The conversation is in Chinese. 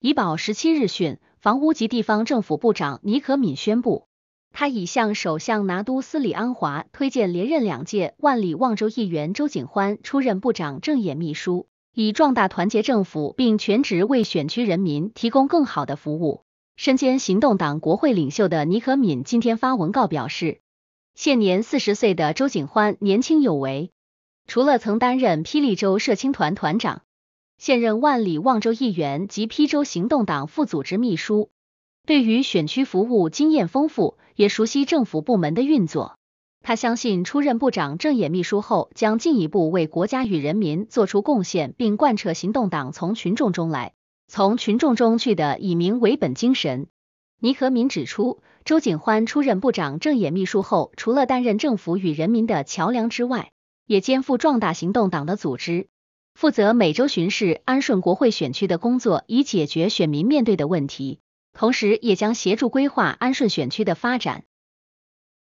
怡保十七日讯，房屋及地方政府部长尼可敏宣布，他已向首相拿督斯里安华推荐连任两届万里旺州议员周景欢出任部长正演秘书，以壮大团结政府，并全职为选区人民提供更好的服务。身兼行动党国会领袖的尼可敏今天发文告表示，现年四十岁的周景欢年轻有为，除了曾担任霹雳州社青团团长。现任万里望州议员及邳州行动党副组织秘书，对于选区服务经验丰富，也熟悉政府部门的运作。他相信出任部长政野秘书后，将进一步为国家与人民做出贡献，并贯彻行动党“从群众中来，从群众中去”的以民为本精神。倪和民指出，周景欢出任部长政野秘书后，除了担任政府与人民的桥梁之外，也肩负壮大行动党的组织。负责每周巡视安顺国会选区的工作，以解决选民面对的问题，同时也将协助规划安顺选区的发展。